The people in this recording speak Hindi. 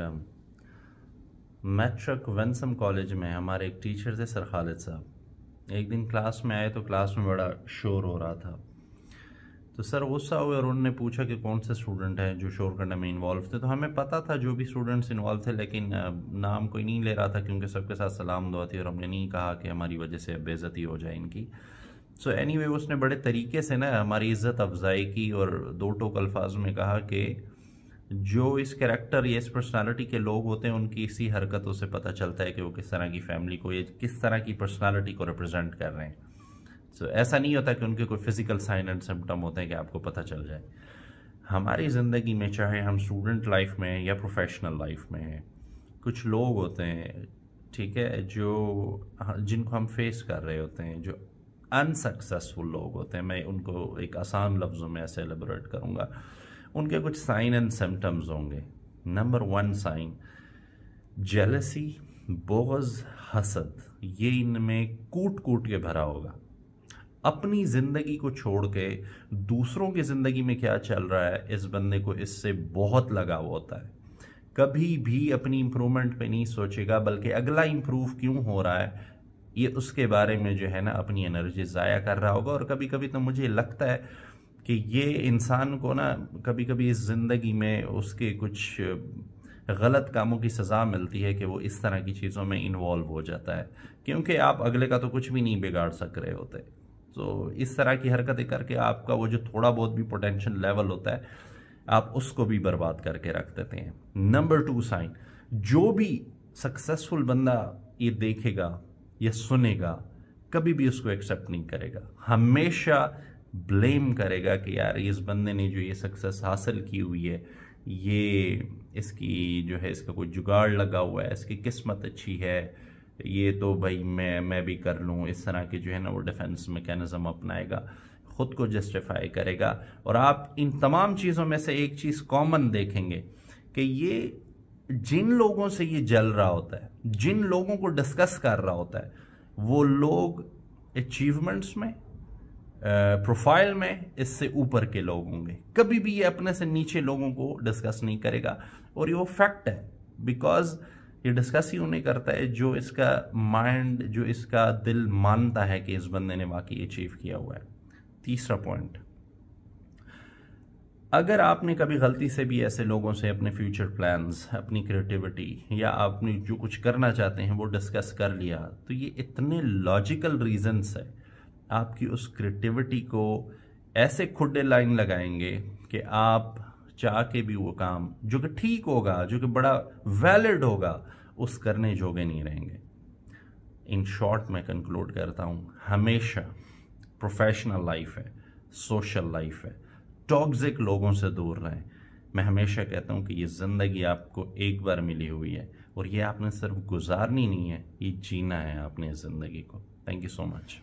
मैट्रिक वेंसम वनसम कॉलेज में हमारे एक टीचर थे सर खालिद साहब एक दिन क्लास में आए तो क्लास में बड़ा शोर हो रहा था तो सर गुस्सा हुए और उन्होंने पूछा कि कौन से स्टूडेंट हैं जो शोर करने में इन्वॉल्व थे तो हमें पता था जो भी स्टूडेंट्स इन्वॉल्व थे लेकिन uh, नाम कोई नहीं ले रहा था क्योंकि सबके साथ सलाम दुआ थी और हमने नहीं कहा कि हमारी वजह से बेज़ती हो जाए इनकी सो so एनी anyway, उसने बड़े तरीके से ना हमारी इज़्ज़त अफजाई की और दो टोक अल्फाज में कहा कि जो इस कैरेक्टर या इस पर्सनालिटी के लोग होते हैं उनकी इसी हरकतों से पता चलता है कि वो किस तरह की फैमिली को या किस तरह की पर्सनालिटी को रिप्रेजेंट कर रहे हैं सो so, ऐसा नहीं होता कि उनके कोई फिज़िकल साइन एंड सिम्टम होते हैं कि आपको पता चल जाए हमारी ज़िंदगी में चाहे हम स्टूडेंट लाइफ में या प्रोफेशनल लाइफ में हैं कुछ लोग होते हैं ठीक है जो हाँ, जिनको हम फेस कर रहे होते हैं जो अनसक्सेसफुल लोग होते हैं मैं उनको एक आसान लफ्ज़ों में ऐसे एलेबोरेट करूँगा उनके कुछ साइन एंड सिम्टम्स होंगे नंबर वन साइन जेलसी बोज हसद ये इनमें कूट कूट के भरा होगा अपनी ज़िंदगी को छोड़ के दूसरों की ज़िंदगी में क्या चल रहा है इस बंदे को इससे बहुत लगाव होता है कभी भी अपनी इम्प्रूवमेंट पे नहीं सोचेगा बल्कि अगला इम्प्रूव क्यों हो रहा है ये उसके बारे में जो है ना अपनी एनर्जी ज़ाया कर रहा होगा और कभी कभी तो मुझे लगता है कि ये इंसान को ना कभी कभी इस ज़िंदगी में उसके कुछ गलत कामों की सज़ा मिलती है कि वो इस तरह की चीज़ों में इन्वॉल्व हो जाता है क्योंकि आप अगले का तो कुछ भी नहीं बिगाड़ सक रहे होते तो इस तरह की हरकतें करके आपका वो जो थोड़ा बहुत भी पोटेंशियल लेवल होता है आप उसको भी बर्बाद करके रख देते हैं नंबर टू साइन जो भी सक्सेसफुल बंदा ये देखेगा या सुनेगा कभी भी उसको एक्सेप्ट नहीं करेगा हमेशा ब्लेम करेगा कि यार इस बंदे ने जो ये सक्सेस हासिल की हुई है ये इसकी जो है इसका कोई जुगाड़ लगा हुआ है इसकी किस्मत अच्छी है ये तो भाई मैं मैं भी कर लूँ इस तरह के जो है ना वो डिफेंस मेकेनिज़म अपनाएगा ख़ुद को जस्टिफाई करेगा और आप इन तमाम चीज़ों में से एक चीज़ कॉमन देखेंगे कि ये जिन लोगों से ये जल रहा होता है जिन लोगों को डिस्कस कर रहा होता है वो लोग अचीवमेंट्स में प्रोफाइल में इससे ऊपर के लोग होंगे कभी भी ये अपने से नीचे लोगों को डिस्कस नहीं करेगा और ये वो फैक्ट है बिकॉज ये डिस्कस ही उन्हें करता है जो इसका माइंड जो इसका दिल मानता है कि इस बंदे ने वाकई अचीव किया हुआ है तीसरा पॉइंट अगर आपने कभी गलती से भी ऐसे लोगों से अपने फ्यूचर प्लान्स अपनी क्रिएटिविटी या आपने जो कुछ करना चाहते हैं वो डिस्कस कर लिया तो ये इतने लॉजिकल रीजंस है आपकी उस क्रिएटिविटी को ऐसे खुडे लाइन लगाएंगे कि आप चाह के भी वो काम जो कि ठीक होगा जो कि बड़ा वैलिड होगा उस करने जोगे नहीं रहेंगे इन शॉर्ट मैं कंक्लूड करता हूँ हमेशा प्रोफेशनल लाइफ है सोशल लाइफ है टॉक्सिक लोगों से दूर रहें मैं हमेशा कहता हूँ कि ये ज़िंदगी आपको एक बार मिली हुई है और ये आपने सिर्फ गुजारनी नहीं है ये जीना है आपने ज़िंदगी को थैंक यू सो मच